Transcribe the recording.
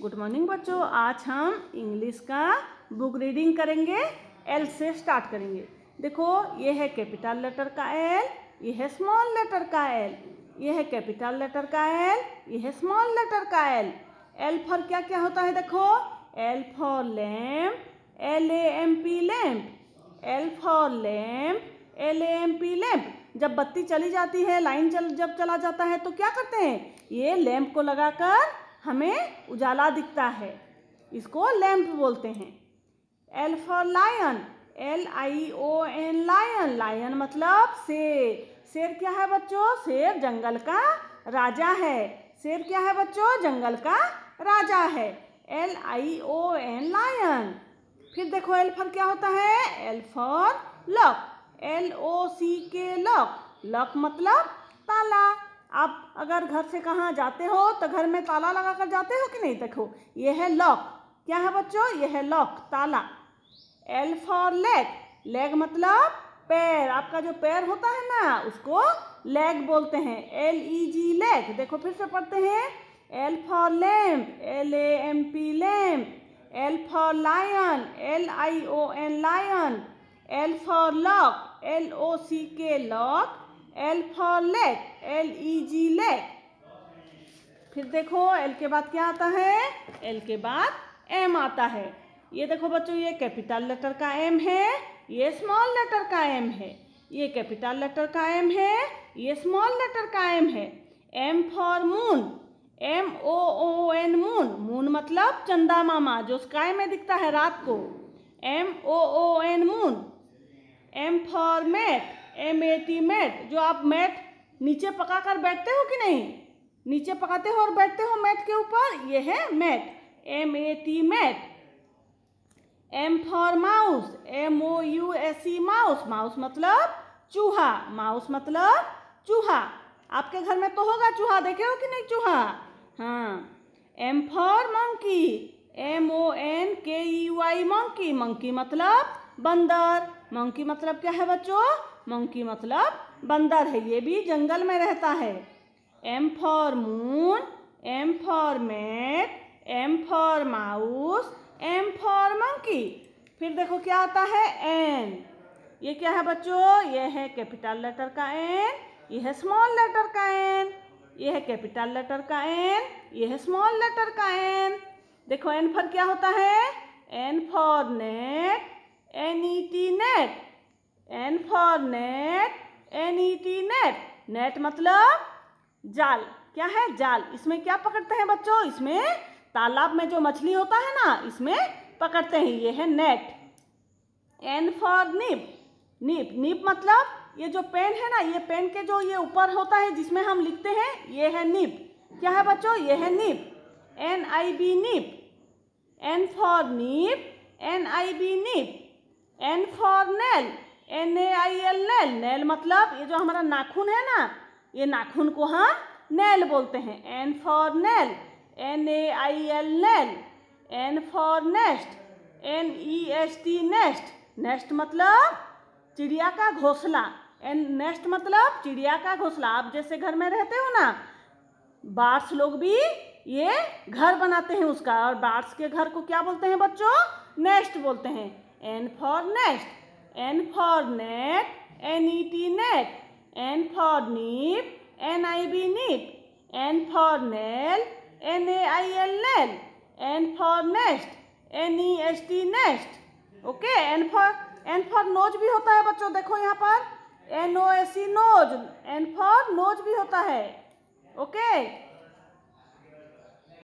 Good morning बच्चों आज हम इंग्लिश का बुक रीडिंग करेंगे एल से स्टार्ट करेंगे देखो ये है कैपिटल लेटर का एल ये है स्मॉल लेटर का एल ये है कैपिटल लेटर का एल ये है स्मॉल लेटर का एल एल फॉर क्या क्या होता है देखो L for lamp L A M P lamp L for lamp L A M P lamp जब बत्ती चली जाती है लाइन चल जब चला जाता है तो क्या करते हैं ये लैम्प को लगाकर हमें उजाला दिखता है इसको लैम्प बोलते हैं L for lion L I O N lion lion मतलब शेर शेर क्या है बच्चों शेर जंगल का राजा है शेर क्या है बच्चों जंगल का राजा है L I O N lion फिर देखो एल फॉर क्या होता है L for lock L O C K lock lock मतलब ताला आप अगर घर से कहाँ जाते हो तो घर में ताला लगा कर जाते हो कि नहीं देखो ये है लॉक क्या है बच्चों ये है लॉक ताला एल फॉर लेग लेग मतलब पैर आपका जो पैर होता है ना उसको लेग बोलते हैं एल ई जी लेग देखो फिर से पढ़ते हैं L for lamp L A M P lamp L for lion L I O N lion L for lock L O C K lock L for leg L E G leg फिर देखो L के बाद क्या आता है L के बाद M आता है ये देखो बच्चों ये कैपिटल लेटर का एम है ये स्मॉल लेटर का एम है ये कैपिटल लेटर का एम है ये स्मॉल लेटर का एम है M for moon M O O N moon moon मतलब चंदा मामा जो स्काई में दिखता है रात को M O O N moon M for mat M A T mat जो आप मैट नीचे पका कर बैठते हो कि नहीं नीचे पकाते हो और बैठते हो मैट के ऊपर ये है mat M A T mat M for mouse M O U S E mouse mouse मतलब चूहा माउस मतलब चूहा आपके घर में तो होगा चूहा देखे हो कि नहीं चूहा हाँ M for monkey M O N K E Y monkey monkey मतलब बंदर मंकी मतलब क्या है बच्चों मंकी मतलब बंदर है ये भी जंगल में रहता है M for moon M for mat M for mouse M for monkey फिर देखो क्या आता है एन ये क्या है बच्चों ये है कैपिटल लेटर का एन ये है स्मॉल लेटर का एन ये है कैपिटल लेटर का एन ये है स्मॉल लेटर का एन देखो एन फॉर क्या होता है N for net N E T net N for net N E T net net मतलब जाल क्या है जाल इसमें क्या पकड़ते हैं बच्चों इसमें तालाब में जो मछली होता है ना इसमें पकड़ते हैं ये है नेट एन फॉर निप नीप निप मतलब ये जो पेन है ना ये पेन के जो ये ऊपर होता है जिसमें हम लिखते हैं ये है नीप क्या है बच्चों ये है nib N I B nib N for nib N I B nib N for nail N A I L nail nail मतलब ये जो हमारा नाखून है ना ये नाखून को हम नैल बोलते हैं N for nail N A I L nail N for nest N E S T nest nest मतलब चिड़िया का घोंसला एन नेस्ट मतलब चिड़िया का घोंसला आप जैसे घर में रहते हो ना बार्स लोग भी ये घर बनाते हैं उसका और बार्स के घर को क्या बोलते हैं बच्चों नेस्ट बोलते हैं N for nest N for net, NET net. N for nip, NIB nip. N for nail, NAIL nail. N for nest, NEST nest. Okay N for N for nose भी होता है बच्चों देखो यहाँ पर N O S C nose N for nose भी होता है ओके okay?